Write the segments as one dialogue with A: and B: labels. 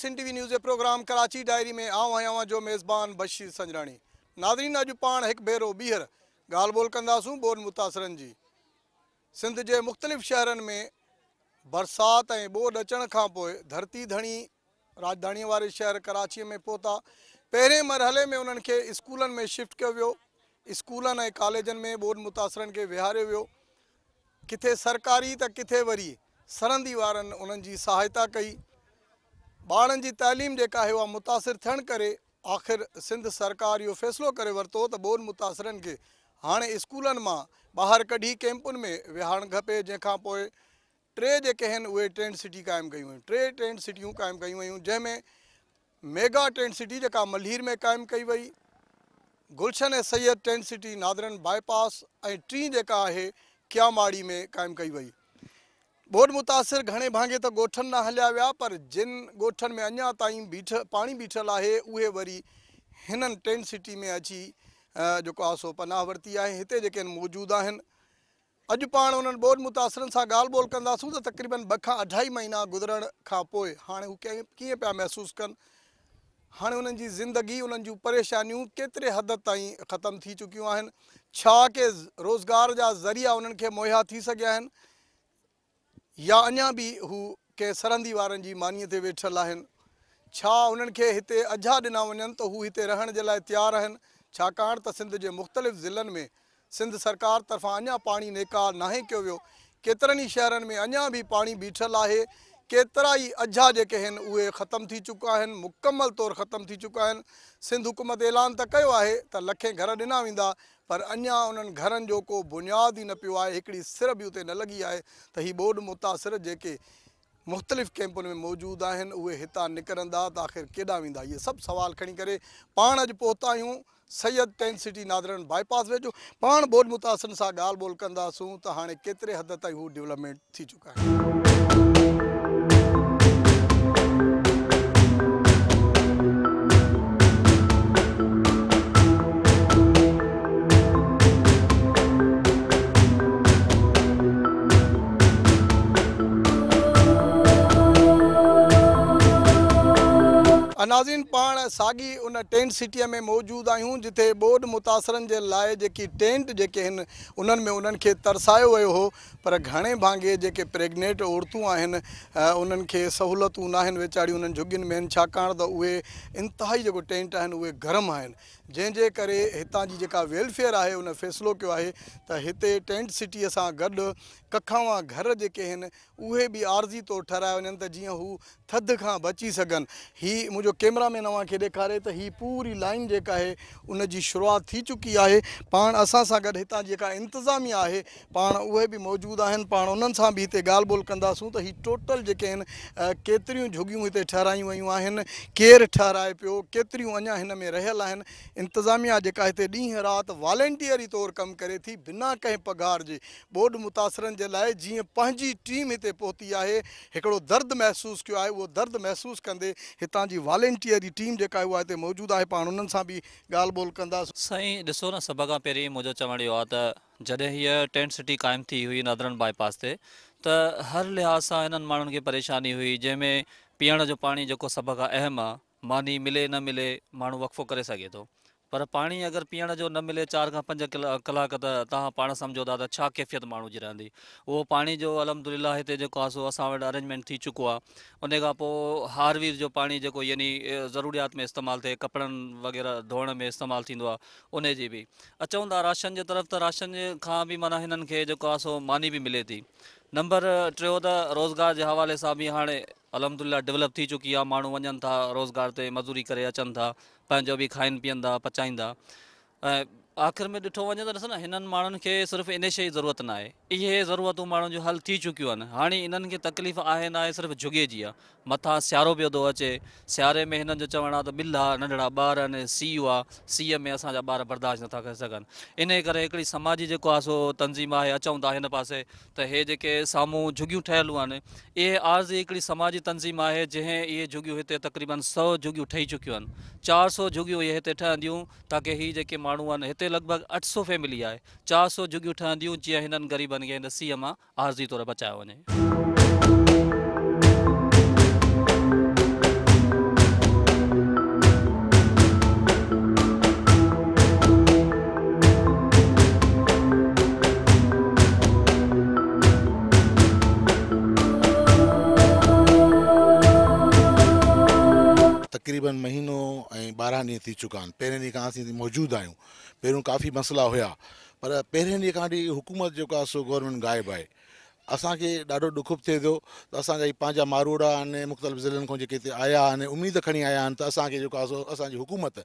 A: सिन T V news program Karachi diary में मेज़बान Bashir संजराणी Nadreen अॼु पाण हिकु भेरो ॿीहर ॻाल्हि ॿोल कंदासूं बोन मुतासिरनि जी सिंध जे मुख़्तलिफ़ शहरनि में बरसाति ऐं ॿोॾि اچن धरती دھنی राजधानी वाले शहर कराची में पौता पहिरें मरहले में उन्हनि स्कूल में शिफ्ट कयो वियो स्कूलनि ऐं कॉलेजनि में बोर्ड मुतासर के विहारियो वो किथे सरकारी त किथे वरी सरंदी वारनि उन्हनि सहायता कई बार तलीम तइलीम जेका आहे उहा मुतासिर थियण सिंध सरकार यो फैसलो कर वरतो तो बोर्ड मुतासरन के हाँ स्कूल में बाहर कढी कैंपुन में विहारणु खपे जैखा पोइ टे जेके आहिनि उहे टेंट सिटी क़ाइमु कयूं टे टेंट सिटियूं क़ाइमु कयूं वयूं जंहिंमें मेगा टेंट सिटी जेका मल्हीर में क़ाइमु कई वई गुलशन ऐं Saeed tent city northern bypass ऐं टीं जेका आहे क्यामाड़ी में क़ाइमु कई वई बोड मुतासिर घणे भाङे त ॻोठनि न हलिया विया पर जिन ॻोठनि में अञा ताईं बीठ पाणी बीठल आहे उहे वरी हिननि टेंट सिटी में अची जेको आहे सो पनाह वरिती आहे हिते जेके आहिनि मौजूदु आहिनि अॼु पाण उन्हनि बोड मुतासिरनि सां ॻाल्हि ॿोल कंदासूं त तक़रीबन ॿ खां अढाई महीना गुज़रण खां पोइ हाणे हू कंहिं कीअं पिया महसूसु कनि हाणे हुननि जी ज़िंदगी उन्हनि जूं परेशानियूं केतिरे हद ताईं ख़तमु थी चुकियूं आहिनि छा के रोज़गार जा ज़रिया उन्हनि खे मुहैया थी सघिया आहिनि या अञा बि हू कंहिं सरहदी वारनि जी मानीअ ते वेठल आहिनि छा उन्हनि खे हिते अजा ॾिना वञनि त हू हिते रहण जे लाइ तयारु आहिनि छाकाणि त सिंध जे मुख़्तलिफ़ ज़िलनि में सिंध सरकार तरफा अञा पाणी नेका नाहे कयो वियो केतिरनि ई शहरनि में अञा बि पाणी बीठल आहे केतिरा ई अझा जेके आहिनि उहे ख़तमु थी चुका आहिनि मुकमल तौरु ख़तमु थी चुका आहिनि सिंध हुकूमत ऐलान त कयो आहे त लखे घर ॾिना वेंदा पर अञां उन्हनि घरनि जो को बुनियादु ई न पियो आहे हिकिड़ी सिर बि उते न लॻी आहे त हीअ ॿोॾि मुतासिर जेके मुख़्तलिफ़ कैंपुनि में मौजूदु आहिनि उहे हितां निकिरंदा त आख़िर केॾां वेंदा इहे सभु सुवालु खणी करे पाण Syed tent city northern bypass वे वेझो पाण बोड मुतासिरी सां ॻाल्हि ॿोल कंदासूं त हाने केतरे हद तक हू डेवलपमेंट थी चुका है नाज़न पाण साॻी उन टेंट सिटीअ में मौजूदु आहियूं जिते बोड मुतासिरनि जे लाइ जेकी टेंट जेके आहिनि में उन्हनि खे तरसायो वियो पर घणे भाङे जेके प्रेगनेट औरतूं आहिनि उन्हनि खे सहूलियतूं न आहिनि वेचारियूं में आहिनि छाकाणि त उहे इनतिहाई टेंट आहिनि उहे गरम आहिनि जंहिंजे करे हितां उन फ़ैसिलो कयो आहे त टेंट सिटीअ सां कखावा घर जेके आहिनि उहे बि आरज़ी तौरु ठाहिरायो वञनि त जीअं हू थधि खां बची सघनि हीअ मुंहिंजो कैमरामैन के ॾेखारे तो हि पूरी लाइन जी आहे उन शुरुआत थी चुकी है पा असा गड इत हितां है पा उ भी मौजूद उहे पा मौजूदु भी इतने उन्हनि बोल कूँ तो हि टोटल जो केतर केतिरियूं इतने हिते ठहिरायूं वयूं आहिनि केरु ठहिराए पियो केतिरियूं में रहल इंतजामिया जी इतने हिते रात वॉलेंटियरी तौर कम करे थी बिना कें पगार के बोर्ड मुतासिरनि पंहिंजी टीम हिते हिकिड़ो दर्द महसूसु कयो आहे उहो दर्द महसूसु कंदे हितां जी टीम जेका हिते मौजूदु आहे पाण उन्हनि सां बि ॻाल्हि ॿोल कंदासीं साईं
B: ॾिसो न सभ खां पहिरीं मुंहिंजो चवण इहो आहे त जॾहिं हीअ टेंट सिटी क़ाइमु थी हुई नदरन बाईपास ते त हर लिहाज़ सां हिननि माण्हुनि खे परेशानी हुई जंहिंमें पीअण जो पाणी जेको सभ खां अहम आहे मानी मिले न मिले माण्हू वक़फ़ो करे सघे थो पर पाणी अगरि पीअण जो न मिले चारि खां पंज कला कलाक त तव्हां पाण सम्झो था त छा कैफ़ियत माण्हू जी रहंदी उहो पाणी जो अलहमिला हिते जेको आहे सो असां वटि अरेंजमेंट थी चुको आहे उनखां पोइ हार वीर जो पाणी जेको यानी ज़रूरुयात में इस्तेमालु थिए कपिड़नि वग़ैरह धोअण में इस्तेमालु थींदो आहे उनजी बि अचूं था राशन जे तरफ़ त राशन खां बि माना हिननि खे जेको आहे सो मानी बि मिले थी नंबर टियों त रोज़गार जे हवाले सां बि हाणे अलहम डेवलप थी चुकी आहे माण्हू वञनि था रोज़गार ते मज़ूरी करे अचनि था पंहिंजो बि खाइनि पीअनि था पचाईंदा ऐं आख़िर में ॾिठो वञे त ॾिस न हिननि माण्हुनि खे सिर्फ़ु इन शइ जी ज़रूरत नाहे इहे ज़रूरतूं माण्हुनि जूं हल थी चुकियूं आहिनि हाणे इन्हनि खे तकलीफ़ आहे न आहे सिर्फ़ु जुगे जी आहे मथां सिआरो पियो थो अचे सियारे में हिननि जो चवणु आहे त ॿिल आहे नंढिड़ा ॿार आहिनि सी आहे में असांजा ॿार बर्दाश्त नथा करे सघनि इन करे हिकिड़ी समाजी जेको आहे सो तंज़ीम आहे अचूं था हिन पासे त इहे जेके साम्हूं जुगियूं ठहियलु आहिनि इहे आरज़ी हिकिड़ी समाजी तंज़ीम आहे जंहिं इहे जुगियूं हिते तकरीबनि सौ जुगियूं ठही चुकियूं आहिनि चारि सौ जुगियूं इहे हिते ठहंदियूं ताकी इहे जेके माण्हू आहिनि उते लॻभॻि अठ सौ फैमिली आहे चारि सौ जुगियूं ठहंदियूं जीअं हिननि ग़रीबनि खे हिन सीअ मां आरज़ी तौरु
C: तक़रीबन महीनो ऐं ॿारहं ॾींहं थी चुका आहिनि पहिरें ॾींहं खां असीं मौजूदु आहियूं पहिरियों काफ़ी मसला हुआ पर पहिरें ॾींहं खां वठी हुकूमत जेको आहे सो गवर्नमेंट ग़ाइबु आहे असांखे ॾाढो ॾुखु बि थिए थो त असांजा हीउ पंहिंजा मारूड़ा आहिनि मुख़्तलिफ़ ज़िलनि खां जेके हिते आया आहिनि उमेद खणी आया आहिनि त असांखे जेको आहे सो असांजी हुकूमत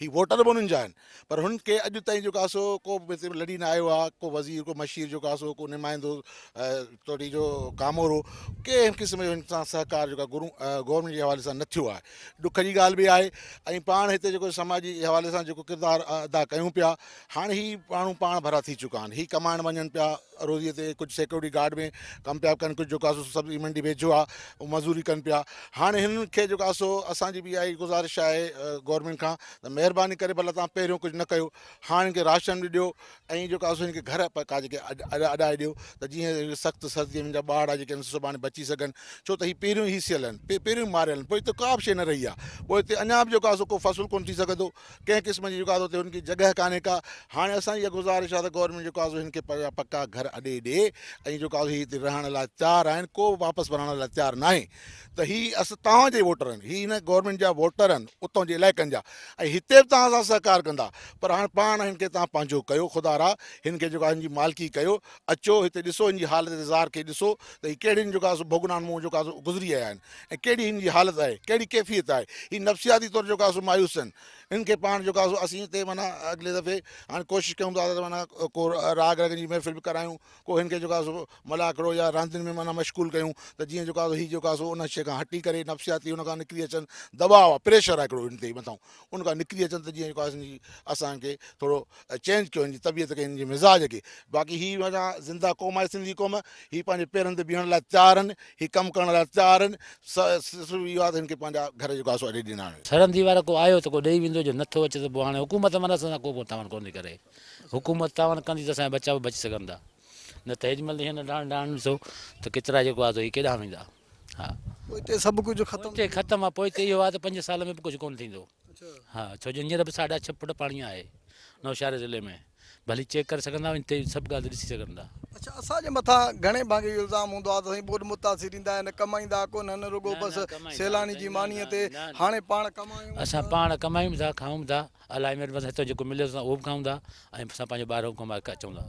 C: हीअ वोटर बि उन्हनि जा आहिनि पर हुननि खे अॼु ताईं जेको आहे सो को बि हिते लड़ी न आयो आहे को वज़ीर को मशीर जेको आहे सो को निमाइंदो तोड़ी जो कामोरो कंहिं क़िस्म जो हिन सां सहकार जेको आहे गुरु गवर्नमेंट जे हवाले सां न थियो आहे ॾुख जी ॻाल्हि बि आहे ऐं पाण हिते जेको समाजी हवाले सां जेको किरदारु अदा कयूं पिया हाणे हीअ माण्हू पाण भरा थी चुका आहिनि हीअ कमाइण वञनि पिया रोज़ीअ ते कुझु सिक्योरिटी गार्ड में कम कनि कुझु जेको आहे सो सभु इमंडी वेझो मज़ूरी कन पा हाणे हिननि सो असांजी बि इहा गुज़ारिश है गवर्नमेंट का त महिरबानी करे भला तव्हां पहिरियों न कयो हाणे हिनखे राशन भी ॾियो ऐं घर पका अडा अॾाए ॾियो त जीअं सर्दी मुंहिंजा ॿार जेके आहिनि बची सघनि छो त हीअ पहिरियों ई सियल पे पहिरियों मारियल आहिनि का भी शइ न रही आहे पोइ हिते अञा बि जेको को फ़सुलु कोन्ह थी सघंदो क़िस्म जी जेको आहे हुते हुनजी का हाणे असांजी इहा गुज़ारिश आहे गवर्नमेंट जेको आहे सो घर अडे ॾे ऐं हिते रहण लाइ तयारु आहिनि को बि वापसि वञण लाइ तयारु न आहे त हीअ अस तव्हांजे वोटर आहिनि हीअ हिन गवर्नमेंट जा वोटर आहिनि उतां जे इलाइक़नि जा ऐं हिते बि तव्हां सां सहकारु कंदा पर हाणे पाण हिन खे तव्हां पंहिंजो कयो खुदा रहंदा हिनखे जेको आहे हिन जी मालकी कयो अचो हिते ॾिसो हिन जी हालत इंतज़ार खे ॾिसो त ही कहिड़ियुनि जेका आहे भोगनान मूं जेका आहे गुज़री आया आहिनि ऐं कहिड़ी हिन जी हालति आहे कहिड़ी कैफ़ियत आहे हीअ नफ़्सियाती तौरु जेका सो मायूस आहिनि हिनखे पाण जेको आहे असीं हिते माना अॻिले दफ़े हाणे कोशिशि कयूं था त माना को राग रगनि जी महफ़िल बि करायूं को हिनखे जेको आहे सो मलाकड़ो या रांदियुनि में माना मशगूल कयूं त जीअं जेको आहे हीउ जेको आहे सो उन शइ खां हटी करे नफ़्सियाती हुन खां निकिरी अचनि दबाव आहे प्रेशर आहे हिकिड़ो हिन ते मथां उनखां निकिरी अचनि त जीअं जेको आहे असांखे थोरो चेंज कयो हिन जी तबियत खे हिन जे मिज़ाज खे बाक़ी हीअ माना ज़िंदा क़ौम आहे सिंधी क़ौम हीअ पंहिंजे पेरनि ते बीहण लाइ तयारु आहिनि हीअ कमु करण लाइ घर जेको सो वारा
B: को त को ॾेई छो जो नथो अचे त पोइ हाणे हुकूमत माना असां को पोइ तवन कोन थी करे हुकूमत तावर कंदी त असांजा बचा बि बची सघंदा न त हेॾी महिल डांड ॾिसो त केतिरा जेको आहे केॾा वेंदा हा सभु कुझु ख़तमु हिते ख़तमु आहे पोइ हिते इहो आहे त पंज साल में बि कुझु कोन थींदो हा छो जो साढा छह फुट पाणी आहे नवशहर ज़िले में भली चेक करे सघंदा सभु ॻाल्हि ॾिसी सघंदा
A: असांजे मथां घणे भाङे
B: असां पाण कमायूं था खाऊं था अलाए मिलियो उहो बि खाऊं था ऐं असां पंहिंजो ॿारहों
D: अचूं था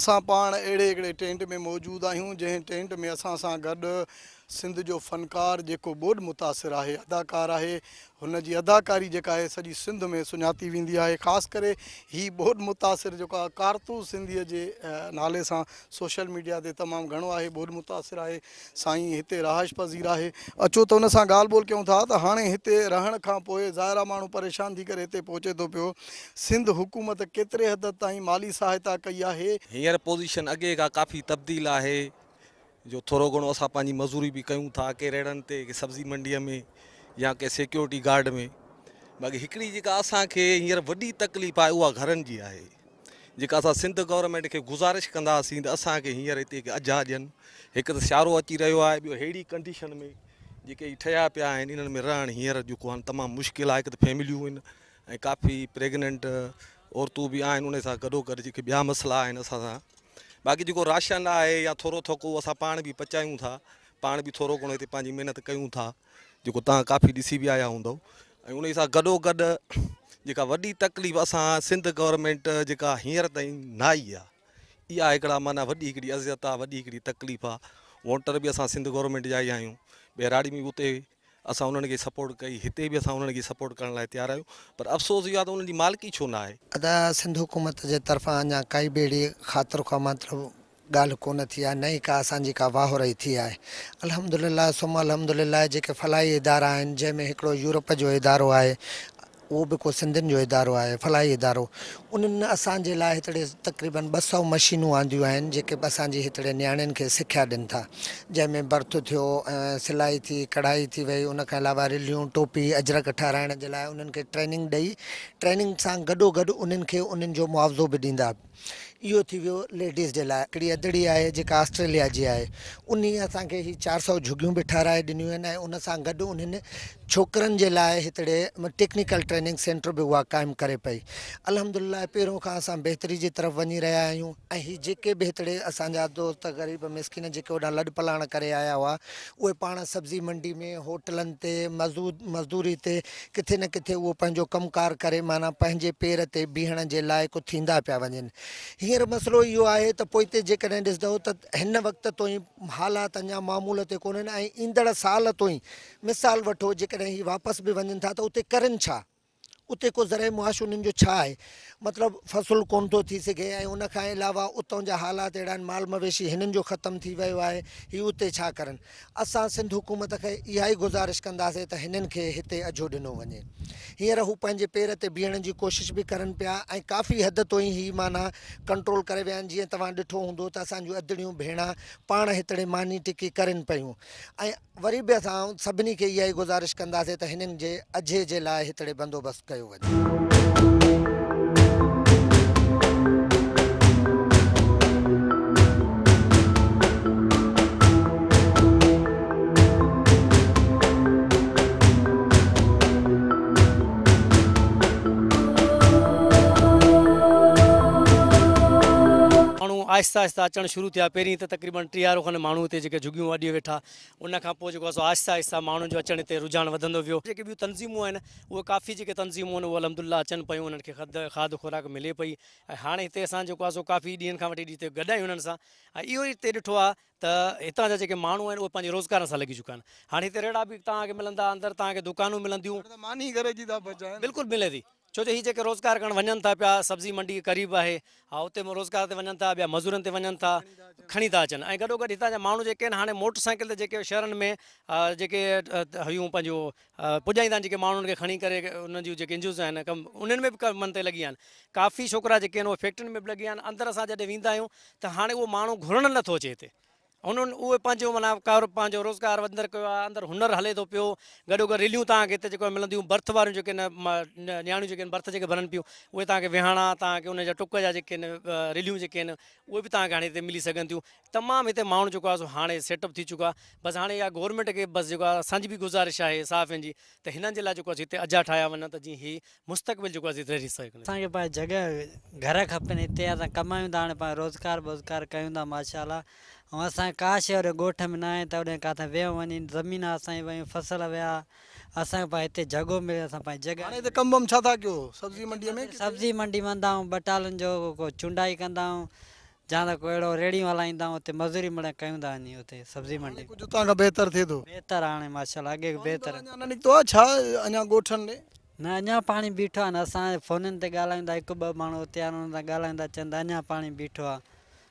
A: असां पाण अहिड़े अहिड़े टेंट में मौजूदु आहियूं जंहिं टेंट में असां सां गॾु सिंध जो फनकार जेको ॿोॾि मुतासिर आहे अदाकार आहे हुन जी अदाकारी जेका आहे सॼी सिंध में सुञाती वेंदी आहे ख़ासि करे हीअ ॿोॾि मुतासिर जेको आहे कारतूस सिंधीअ जे नाले सां सोशल मीडिया ते तमामु घणो आहे ॿोॾि मुतासिर आहे साईं हिते रहाइश पज़ीर आहे अचो त हुन सां ॻाल्हि ॿोल कयूं था त हाणे हिते रहण खां पोइ ज़ाइरा माण्हू परेशान थी करे हिते पहुचे थो पियो सिंध हुकूमत केतिरे हद ताईं माली सहायता कई आहे
E: हींअर पोज़ीशन अॻे खां काफ़ी तब्दील आहे जो थोरो घणो असां पंहिंजी मज़ूरी बि कयूं था के रेड़नि ते के सब्जी मंडीअ में या कंहिं सिक्योरिटी गार्ड में बाक़ी हिकिड़ी जेका असांखे हींअर वॾी तकलीफ़ आहे उहा घरनि जी आहे जेका असां सिंध गवर्नमेंट खे गुज़ारिश कंदा त असांखे हींअर हिते अजा ॾियनि हिकु त शहारो अची रहियो आहे ॿियो अहिड़ी कंडीशन में जेके ठहिया पिया आहिनि इन्हनि में रहण हींअर जेको आहे तमामु मुश्किल आहे हिकु त फैमिलियूं आहिनि ऐं काफ़ी प्रेगनेंट औरतूं बि आहिनि उन सां गॾो गॾु जेके ॿिया बाक़ी जेको राशन आहे या थोरो थोको असां पाण बि पचायूं था पाण बि थोरो घणो हिते पंहिंजी महिनत कयूं था जेको तव्हां काफ़ी ॾिसी बि आया हूंदव ऐं उन सां गॾोगॾु जेका वॾी तकलीफ़ असां सिंध गवरमेंट जेका हींअर ताईं न आई आहे इहा हिकिड़ा माना वॾी हिकिड़ी इज़त आहे वॾी हिकिड़ी तकलीफ़ आहे वोटर बि असां सिंध गवर्नमेंट जा ई आहियूं में उते असां उन्हनि खे सपोट कई हिते बि असां उन्हनि खे सपोट करण लाइ तयारु आहियूं मालिकी छो न आहे
F: अदा सिंधु हुकूमत जे तरफ़ां अञा काई बि अहिड़ी ख़ातिर खां मातृ ॻाल्हि कोन्ह थी आहे न ई का असांजी का वाहोर थी आहे अलहम सुम अलाए जेके फलाई इदारा आहिनि जंहिंमें हिकिड़ो यूरोप जो इदारो आहे उहो बि को सिंधियुनि जो इदारो आहे फलाई इदारो उन्हनि असांजे लाइ हिते तक़रीबन ॿ सौ मशीनूं आंदियूं आहिनि जेके असांजी हिकड़े नियाणियुनि खे सिखिया ॾियनि था जंहिंमें बर्थ थियो सिलाई थी कढ़ाई थी वई उनखां अलावा रिलियूं टोपी अजरक ठाराइण जे लाइ उन्हनि खे ट्रेनिंग ॾेई ट्रेनिंग सां गॾो उन्हनि खे उन्हनि जो मुआवज़ो बि ॾींदा इहो थी वियो लेडीस जे लाइ हिकड़ी अधड़ी आहे जेका ऑस्ट्रेलिया जी आहे उन असांखे चारि सौ झुगियूं बि ठाराए ॾिनियूं आहिनि ऐं उनसां गॾु उन्हनि छोकिरनि जे लाइ टेक्निकल ट्रेनिंग सेंटर बि उहा क़ाइमु करे पई अलदिला पहिरों खां असां बहितरी जी तरफ़ वञी रहिया आहियूं ऐं हीअ जेके बि असांजा दोस्त ग़रीब मिसकिन जेके होॾा लॾ पलाण करे आया हुआ उहे पाण सब्जी मंडी में होटलनि ते मज़दू मज़दूरी ते किथे न किथे उहो पंहिंजो कमुकार करे माना पंहिंजे पेर ते बीहण जे लाइ कुझु थींदा पिया वञनि हींअर मसलो इहो आहे त पोइ हिते जेकॾहिं ॾिसंदो त हिन वक़्त ताईं हालात अञा मामूल ते कोन्हनि ऐं ईंदड़ साल ताईं मिसाल वठो जेकॾहिं वापसि बि वञनि था त उते करनि छा उते को ज़र मुआश उन्हनि जो छा आहे मतिलबु फ़सुलु कोन थो थी सघे ऐं उन खां अलावा उतां जा हालात अहिड़ा आहिनि माल मवेशी हिननि जो ख़तमु थी वियो आहे हीउ उते छा करनि असां सिंध हुकूमत खे इहा ई गुज़ारिश कंदासीं त हिननि खे हिते अजो ॾिनो वञे हींअर हू पंहिंजे पेर ते बीहण जी कोशिशि बि करनि पिया ऐं काफ़ी हद ताईं ही माना कंट्रोल करे विया आहिनि जीअं तव्हां ॾिठो हूंदो त असांजूं जूं अधड़ियूं भेण पाण हितड़े मानी टिकी करनि पियूं ऐं वरी बि असां सभिनी खे इहा ई गुज़ारिश कंदासीं त हिननि जे अझे जे लाइ हितड़े बंदोबस्तु कयूं 가지고
G: आहिस्ता आहिस्ता अचणु शुरू थिया पहिरीं त तकरीबन टीह टेहारो खनि माण्हू हिते जेके झुगियूं वाढियूं वेठा उनखां पोइ जेको आहे आस्ता आहिस्ता माण्हुनि जो अचणु हिते रुझान वधंदो वियो जेके ॿियूं तनज़ीमूं आहिनि उहे काफ़ी जेके तनज़ीमूं आहिनि उहे लहमदुल्ला अचनि पियूं उन्हनि खे खाद खुराक मिले पई ऐं हाणे हिते असां जेको आहे सो काफ़ी ॾींहनि खां वठी हिते गॾु आहियूं हिननि सां ऐं इहो ई हिते ॾिठो आहे त हितां जा जेके माण्हू आहिनि उहे पंहिंजे रोज़गार सां लॻी चुका आहिनि हाणे हिते रेड़ा बि तव्हांखे मिलंदा अंदरि तव्हांखे दुकानूं मिलंदियूं मानी करे बिल्कुलु मिले थी छो जो हीअ जेके रोज़गार घण वञनि था पिया सब्जी मंडी क़रीब आहे हा हुते रोज़गार ते वञनि था ॿिया मज़ूरनि ते वञनि था खणी था अचनि ऐं गॾो गॾु हितां जा माण्हू जेके आहिनि हाणे ते जेके शहरनि में जेके हुयूं पंहिंजो पुॼाईंदा आहिनि जेके माण्हुनि खे खणी करे जूं जेके आहिनि कम उन्हनि में बि कमनि ते लॻी विया आहिनि काफ़ी छोकिरा जेके आहिनि उहे फैक्ट्रियुनि में बि लॻी विया आहिनि अंदरि असां जॾहिं वेंदा आहियूं त हाणे उहो अचे हिते हुननि उहो पंहिंजो माना कार पंहिंजो रोज़गार वधंदड़ कयो आहे अंदरु हुनरु हले थो पियो गॾो गॾु रिलियूं तव्हांखे हिते जेको मिलंदियूं बर्थ वारियूं जेके आहिनि नियाणियूं जेके आहिनि बर्थ जेके भरनि पियूं उहे तव्हांखे विहाणा तव्हांखे उनजा टुक जा जेके आहिनि रिलियूं जेके आहिनि उहे बि तव्हांखे हाणे हिते मिली सघंदियूं तमामु हिते माण्हू जेको आहे हाणे सेटअप थी चुको आहे बसि हाणे इहा गोरमेंट खे बसि जेको आहे असांजी बि गुज़ारिश आहे साफ़नि जी त हिननि जे लाइ जेको आहे हिते अजा ठाहिया वञनि त जीअं हीउ मुस्तक़बिल जेको आहे असांखे
H: जॻह घर खपनि हिते असां कमायूं था हाणे रोज़गार वोज़गार कयूं माशाला ऐं असांजे का शइ ॻोठ में न आहे तॾहिं किथे वेहो वञी ज़मीन असांजी वयूं फसल विया असांखे हिते जॻो मिले मंडी वञा बटालुनि जो को चूंडाई कंदा जा त को अहिड़ो रेड़ियूं हलाईंदा हुते मज़ूरी कयूं था वञी मंडी आहे न अञा पाणी बीठो आहे न असां फोननि ते ॻाल्हायूं हिकु ॿ माण्हू ॻाल्हाईंदा चवनि त अञा पाणी बीठो आहे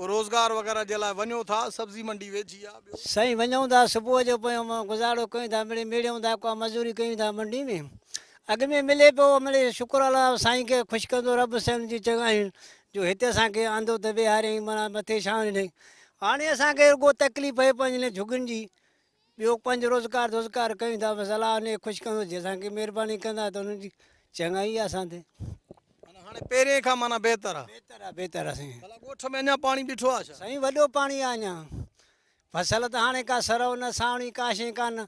A: साईं वञूं
H: था सुबुह जो पियो गुज़ारो कयूं था मेड़ियूं था को मज़ूरी कयूं था मंडी में अॻिमें मिले पियो मिले शुक्राला साईं खे ख़ुशि कंदो रब सॼी चङा जो हिते असांखे आंदो त वेहारियईं माना मथे छा वञे हाणे असांखे को तकलीफ़ आहे पंहिंजी हिन जी ॿियो पंहिंजो रोज़गार तोज़गार कयूं था बसि अलाह हुनखे ख़ुशि कंदो जीअं असांखे महिरबानी कंदा त हुननि चङाई आहे साईं वॾो पाणी आहे अञा फसल त हाणे का सरव न साणी का शइ कान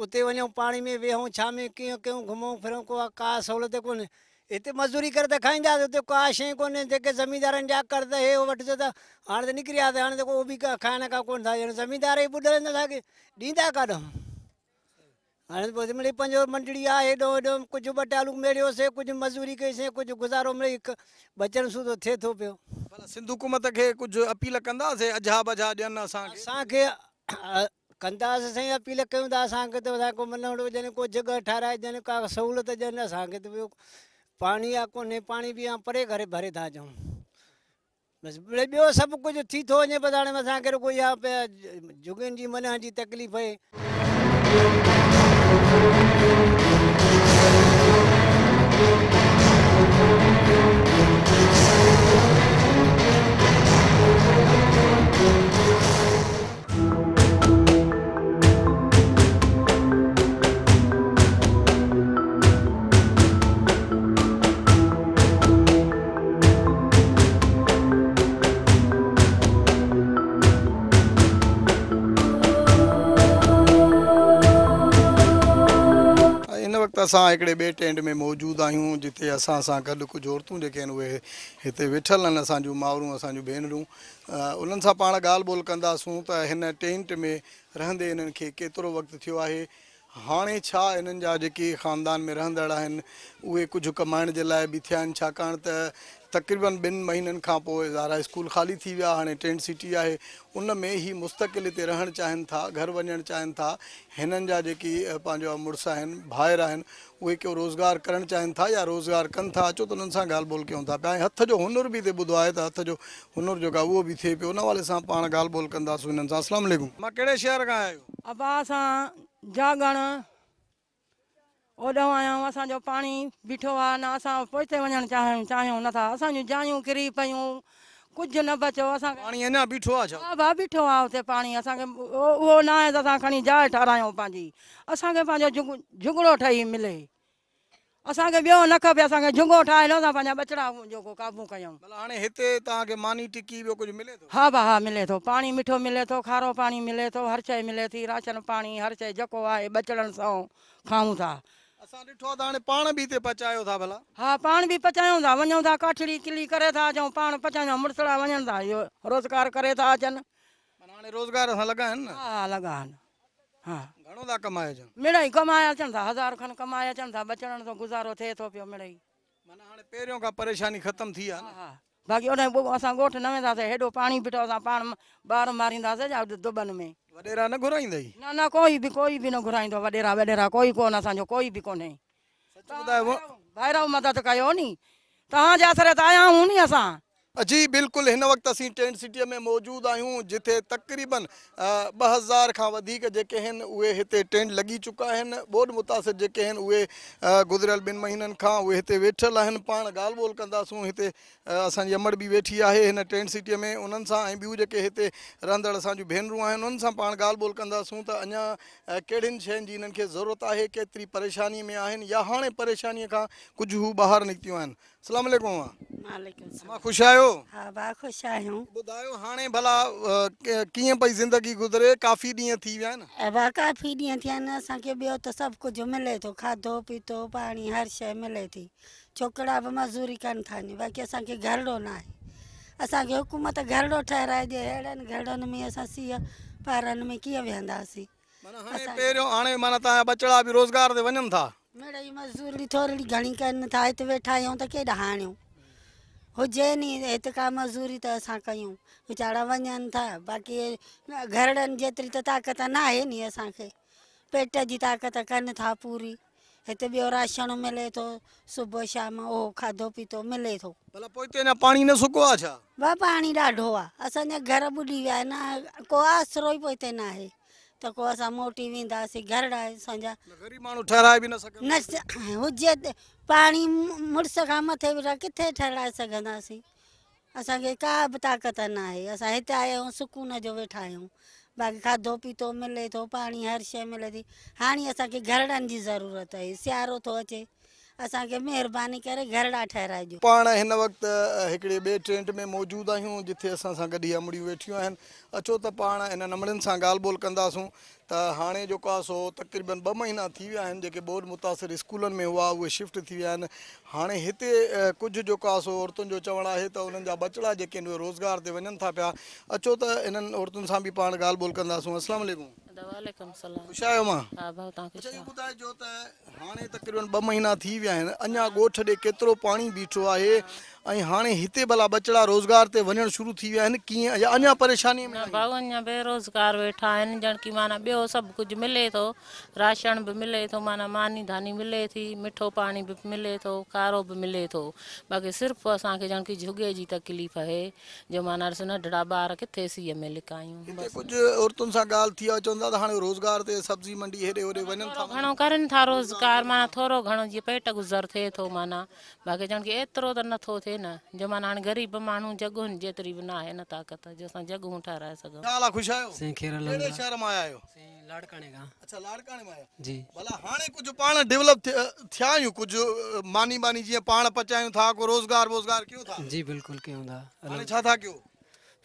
H: उते वञूं पाणी में वेहूं छा में कीअं कयूं घुमूं फिरूं का सहूलियत कोन्हे हिते मज़ूरी करे त खाईंदासीं का शइ कोन्हे जेके ज़मीदारनि जा त इहे वठिजो त हाणे त निकिरी विया हाणे त उहो बि का खाइण खां कोन था ज़मीदार ई ॿुधनि असांखे ॾींदा काॾां हाणे पंहिंजो मंडड़ी आहे हेॾो हेॾो कुझु ॿ टालू मेड़ियोसीं कुझु मज़ूरी कईसीं कुझु गुज़ारो बचण सुधो थिए थो पियो असांखे कंदासीं साईं अपील कयूं था असांखे जॻह ठाराए ॾियनि का सहुलियत ॾियनि असांखे पाणी आहे कोन्हे पाणी बि परे करे भरे था अचूं बसि ॿियो सभु कुझु थी थो वञे पिया जुगनि जी मन जी तकलीफ़ आहे Música
A: असां हिकिड़े ॿिए टेंट में मौजूदु आहियूं जिते असां सां गॾु कुझु औरतूं जेके आहिनि उहे हिते वेठल आहिनि असां जूं मावरूं भेनरूं उन्हनि सां पाण ॻाल्हि ॿोल कंदासूं त हिन टेंट में रहंदे हिननि खे केतिरो वक़्तु थियो आहे हाणे छा जा जेके ख़ानदान में रहंदड़ आहिनि उहे कुझु कमाइण जे लाइ बि थिया आहिनि छाकाणि त तकरीबन ॿिनि महीननि खां पोइ ज़ारा स्कूल ख़ाली थी विया हाणे टेंट सिटी आहे उन में ई मुस्तक़िल हिते रहणु चाहिनि था घर वञणु चाहिनि था हिननि जा जेकी पंहिंजा मुड़ुस आहिनि आहिनि उहे रोज़गार करणु चाहिनि था या रोज़गार कनि था अचो त उन्हनि सां ॻाल्हि ॿोल कयूं था पिया ऐं हथ जो हुनरु बि हिते ॿुधो आहे त हथ जो हुनरु जेको आहे उहो बि थिए पियो हुन वारे सां पाण ॻाल्हि ॿोल कंदासीं मां कहिड़े शहर खां
I: ओॾो आयूं असांजो पाणी बीठो आहे न असां पोइ हिते वञणु चाहियूं चाहियूं नथा असांजी जायूं किरी पयूं कुझु न बचो असां हा वाह बीठो आहे हुते पाणी असांखे उहो न आहे त असां खणी जाइ ठारायूं पंहिंजी असांखे पंहिंजो झुग झुगड़ो ठही मिले असांखे ॿियो न खपे असांखे झुगो ठाहे लो पंहिंजा ॿचिड़ा
A: जेको क़ाबू कयूं हिते मानी टिकी मिले थो
I: हा हा मिले थो पाणी मिठो मिले थो खारो पाणी मिले थो हर शइ मिले थी राशन पाणी हर शइ जेको आहे ॿचिड़नि सां
A: खाऊं था असां ॾिठो आहे त हाणे पाण बि हिते पचायो था भला
I: हा पाण बि पचायूं था वञूं था काठड़ी किली करे था अचूं पाण पचायूं मुड़सड़ा वञनि था इहो रोज़गार करे था अचनि माना हाणे
A: रोज़गार सां लॻा आहिनि न हा लॻा आहिनि हा घणो था कमाए अचनि
I: मिड़ई कमाए अचनि था हज़ार खनि कमाए अचनि था बचण सां गुज़ारो थिए थो पियो मिड़ई
A: माना हाणे पहिरियों खां परेशानी
I: ख़तमु थी आहे हा बाक़ी ओॾे पोइ असां ॻोठु न वेंदासीं हेॾो पाणी बीठो असां पाण ॿार मारींदासीं जा दुबनि में वॾेरा न घुराईंदई न न कोई भी कोई भी न घुराईंदो वडेरा वॾेरा कोई कोन असांजो कोई बि कोन्हे ॿाहिरां मदद कयो नी तव्हांजे असर
A: ते आया हूं नी असां जी बिल्कुल इन वक्त असीं टेंट सिटी में मौजूद आहियूं जिथे तक़रीबन ॿ हज़ार खां वधीक जेके टेंट लगी चुका आहिनि ॿोॾि मुतासिर जेके आहिनि उहे गुज़िरियल ॿिनि महीननि खां वेठल पा पाण ॻाल्हि ॿोल कंदासूं हिते असांजी अमड़ बि वेठी है टेंट सिटीअ में उन्हनि सां ऐं ॿियूं जेके हिते रहंदड़ असांजूं भेनरूं आहिनि उन्हनि सां पाण ॻाल्हि ॿोल कंदासूं त ज़रूरत है केतरी परेशानी में आहिनि या हाँ परेशानी का कुछ हू ॿाहिरि निकितियूं आहिनि अलाम मां सभु
D: कुझु मिले थो खाधो पीतो पाणी हर शइ मिले थी छोकिरा बि मज़ूरी कनि था बाक़ी घरो न आहे असांखे हुकूमत घणी कनि था वेठा आहियूं हुजे नी का मज़ूरी तो अस क्यों वीचारा वन था बाक़ी घरड़नि जेतिरी त ताक़त न आहे नी असांखे पेट की ताक़त कन था पूरी हिते ॿियो राशन मिले तो सुबह शाम उहो खाधो पीतो मिले तो
A: भला पोइ हिते पाणी न सुको आहे छा
D: को आसिरो ई पोइ हिते त पोइ असां मोटी वेंदासीं घर हुजे पाणी मुड़ुस खां मथे वेठा किथे ठहिराए सघंदासीं असांखे का बि ताक़त न आहे असां हिते आया आहियूं सुकून जो वेठा आहियूं बाक़ी खाधो पीतो मिले थो पाणी हर शइ मिले थी हाणे असांखे घरड़नि जी ज़रूरत आहे सियारो थो अचे असांखे महिरबानी करे पाण हिन
A: वक़्तु हिकिड़े ॿिए में मौजूदु आहियूं असां सां गॾु अमड़ियूं वेठियूं आहिनि अचो त पाण सां ॻाल्हि ॿोल कंदासूं त हाणे जेको आहे सो तक़रीबन ॿ महीना थी विया आहिनि जेके मुतासिर स्कूलनि में हुआ उहे शिफ्ट थी विया आहिनि हाणे हिते कुझु जेको आहे सो औरतुनि जो चवणु आहे त उन्हनि जा जेके आहिनि उहे रोज़गार ते वञनि था पिया अचो त इन्हनि औरतुनि सां बि पाण ॻाल्हि ॿोल कंदासूं
I: सभु कुझु मिले थो राशन बि मिले थो माना मानी धानी मिले थी मिठो पाणी बि मिले थो कारो बि मिले थो बाक़ी सिर्फ़ु असांखे जुगे जी तकलीफ़ आहे जो नंढिड़ा ॿार किथे सीए में लिकायूं
A: त हाणे रोज़गार ते सब्जी मंडी हेॾे होॾे वञनि था
I: घणो करनि था रोज़गार माना थोरो घणो जीअं पेट गुज़र थिए थो माना बाक़ी चवनि की एतिरो त नथो थिए न जो माना हाणे ग़रीब माण्हू जॻहियुनि जेतिरी बि न आहे न ताक़त जो असां जॻहियूं ठाराए सघूं नाला ख़ुशि
A: आहियो साईं खेर कहिड़े शहर मां आहियो साईं लाड़काणे खां अच्छा लाड़काणे मां आहियो जी भला हाणे कुझु पाण डेवलप थिया आहियूं कुझु मानी मानी जीअं पाण पचायूं था को रोज़गार वोज़गार कयूं था जी बिल्कुलु कयूं था हाणे छा था कयो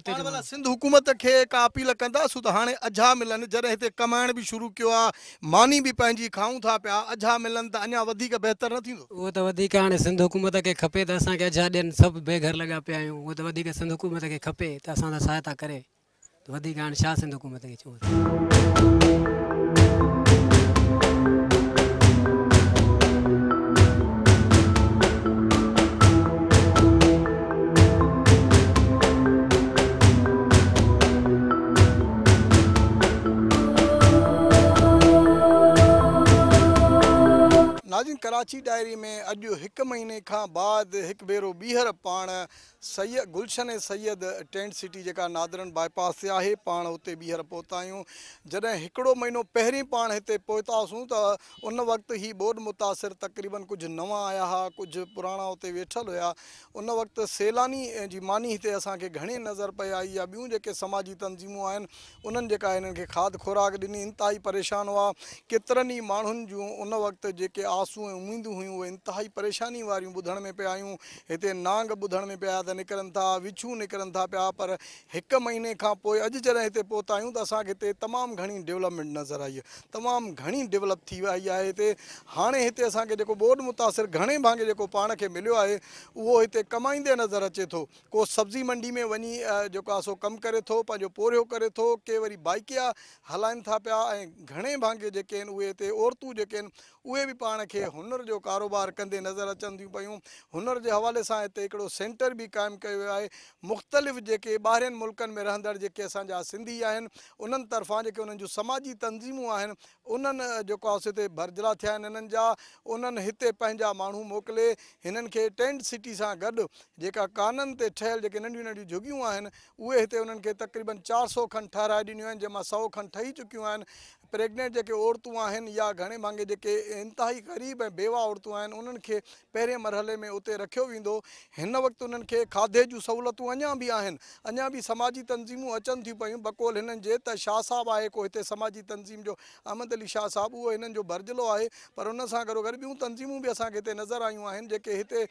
A: सिंध हुकूमत खे का अपील कंदासीं त हाणे अझा मिलनि जॾहिं हिते कमाइण बि शुरू कयो आहे मानी बि पंहिंजी खाऊं था पिया अझा मिलनि त अञा वधीक बहितरु न थींदो उहो त वधीक हाणे सिंध
H: हुकूमत खे खपे त असांखे अजा ॾियनि सभु बेघर लॻा पिया आहियूं त वधीक सिंध हुकूमत खे खपे त असां त सहायता करे वधीक हाणे छा सिंध हुकूमत खे चऊं
A: ची डायरी में अज एक महीने का बाद एक भेरो बीहर पा सै गुलशन ए सैयद टेंट सिटी जेका नादरन बाएपास से है पा उते बीहर पहुता आहियूं महीनों हिकिड़ो पा इतने पाण तो उन वक्त ही बोर्ड मुतासिर तकरीबन कुछ नवां आया हा कुछ पुराना उते वेठल हुआ उन वक्त सैलानी की मानी इतने असें घणी नज़र पे आई या ॿियूं जो समाजी तनज़ीमूं आन उन्हनि जेका खाद खुराक दिनी इनता ही परेशान हुआ केतर ही माण्हुनि जो उन वक्त जो आसू ऐं ईंदियूं हुयूं उहे इनति परेशानी वारियूं ॿुधण में पिया आहियूं हिते नांग ॿुधण में पिया त निकिरनि था विछू निकिरनि था पिया पर हिकु महीने खां पोइ अॼु जॾहिं हिते पहुता आहियूं त असांखे हिते तमामु घणी डेवलपमेंट नज़र आई आहे तमामु घणी डेवलप थी वई आहे हिते हाणे हिते असांखे जेको बोर्ड मुतासिर घणे भाङे जेको पाण खे मिलियो आहे उहो हिते कमाईंदे नज़र अचे थो को सब्जी मंडी में वञी जेको आहे सो कमु करे थो पंहिंजो पोरियो करे थो के वरी बाइकिया हलाइनि था पिया ऐं घणे भाङे जेके आहिनि उहे हिते औरतूं जेके आहिनि उहे बि पाण खे हुनर जो कारोबार कंदे नज़र अचनि थियूं पयूं हुनर जे हवाले सां हिते हिकिड़ो सेंटर बि क़ाइमु कयो वियो आहे मुख़्तलिफ़ जेके ॿाहिरनि मुल्कनि में रहंदड़ जेके असांजा सिंधी आहिनि उन्हनि तरफ़ां जेके उन्हनि जूं समाजी तनज़ीमूं आहिनि उन्हनि जेको आहे हिते भरजला थिया आहिनि हिननि जा उन्हनि हिते पंहिंजा माण्हू मोकिले हिननि खे टेंट सिटी सां गॾु जेका काननि ते ठहियल जेके नंढियूं नंढियूं झुगियूं आहिनि उहे हिते उन्हनि खे तकरीबनि चारि सौ खनि ठहिराए ॾिनियूं आहिनि जंहिंमां सौ खनि ठही चुकियूं आहिनि प्रेगनेंट जेके औरतूं आहिनि या घणे भांगे जेके इंतिहाई ग़रीब ऐं बेवा औरतूं आहिनि उन्हनि खे पहिरें मरहले में उते रखियो वेंदो हिन वक़्तु उन्हनि खे खाधे जूं सहूलियतूं अञा बि आहिनि अञा बि समाजी तनज़ीमूं अचनि थियूं पियूं बकोल हिननि जे त शाह साहबु आहे को हिते समाजी तंज़ीम जो अहमद अली शाह साहबु उहो हिननि जो भरजिलो आहे पर हुन सां गॾोगॾु ॿियूं तनज़ीमूं बि असांखे हिते नज़र आयूं आहिनि जेके हिते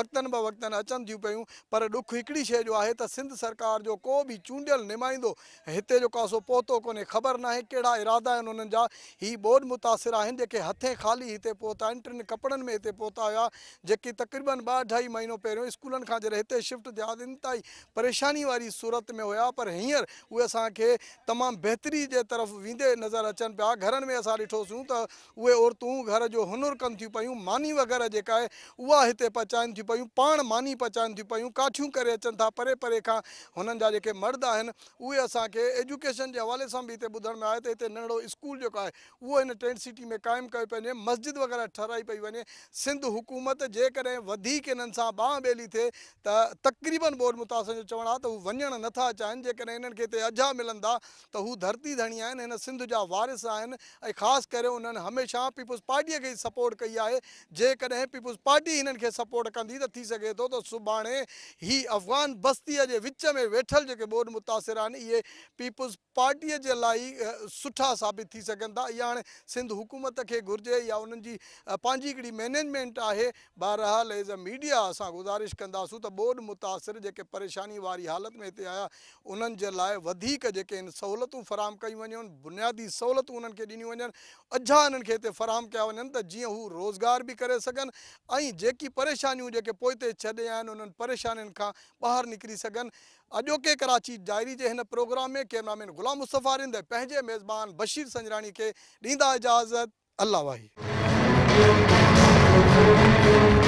A: वक़्तनि ब वक़्तनि अचनि थियूं पियूं पर ॾुखु हिकिड़ी शइ जो आहे त सिंध सरकार जो को बि चूंडियल निमाईंदो हिते जो आहे सो पहुतो कोन्हे ख़बर न कहिड़ा इरादा आहिनि आहिनि उन्हनि जा ही बोड मुतासिर आहिनि जेके हथे ख़ाली हिते पहुता आहिनि टिनि कपिड़नि में हिते पहुता हुआ जेकी तकरीबन ॿ अढाई महीनो पहिरियों स्कूलनि खां जॾहिं हिते शिफ्ट थिया त इन ताईं परेशानी वारी सूरत में हुआ पर हींअर उहे असांखे तमामु बहितरी जे तरफ़ वेंदे नज़र अचनि पिया घरनि में असां ॾिठोसीं त उहे औरतूं घर जो हुनुरु कनि थियूं पयूं मानी वग़ैरह जेका आहे उहा हिते पचाइनि थियूं पयूं पाण मानी पचाइनि थियूं पयूं काठियूं करे अचनि था परे परे खां हुननि जा जेके मर्द आहिनि उहे असांखे एजुकेशन जे हवाले सां बि हिते ॿुधण में आहे त हिते नंढो स्कूल जो है वो इन टेंट सिटी में कायम कर पे मस्जिद वग़ैरह ठहराई पी वे सिंध हुकूमत जैक इन बह बेली थे तक़रीबन बोर्ड मुतासर चवण आ तो वन ना चाहन नथा चाहिनि जेकॾहिं मिलंदा हू धरती धनी आहिनि इन सिंध जा वारिस खास कर उन्होंने हमेशा पीपुल्स पार्टी के सपोर्ट कई है जेकॾहिं पीपुल्स पार्टी इन सपोर्ट की तो थी तो थो ही अफ़गान बस्ती के विच में वेठल जो बोर मुतासिर आहिनि इहे पीपुल्स पार्टी के लिए सुठा साबित थी सघनि या हाणे सिंध हुकूमत खे घुरिजे या उन्हनि जी पंहिंजी हिकिड़ी मैनेजमेंट आहे बहरहाल एज़ अ मीडिया असां गुज़ारिश कंदासीं त ॿोॾि मुतासिर जेके परेशानी वारी हालति में हिते आया उन्हनि जे लाइ वधीक जेके आहिनि सहूलियतूं फराम कयूं वञनि बुनियादी सहूलियतूं उन्हनि खे ॾिनियूं वञनि अझा इन्हनि खे हिते फराहम कया वञनि त जीअं हू रोज़गार बि करे सघनि ऐं जेकी परेशानियूं जेके पोइ ते छॾे आहिनि उन्हनि परेशानियुनि खां ॿाहिरि निकिरी सघनि अजोके कराची जारी जे हिन प्रोग्राम में कैमरामैन ग़ुलाम मुस्तफ़ा मेज़बान बशीर संजरानी के ींदा इजाज़त अल्लाह वाही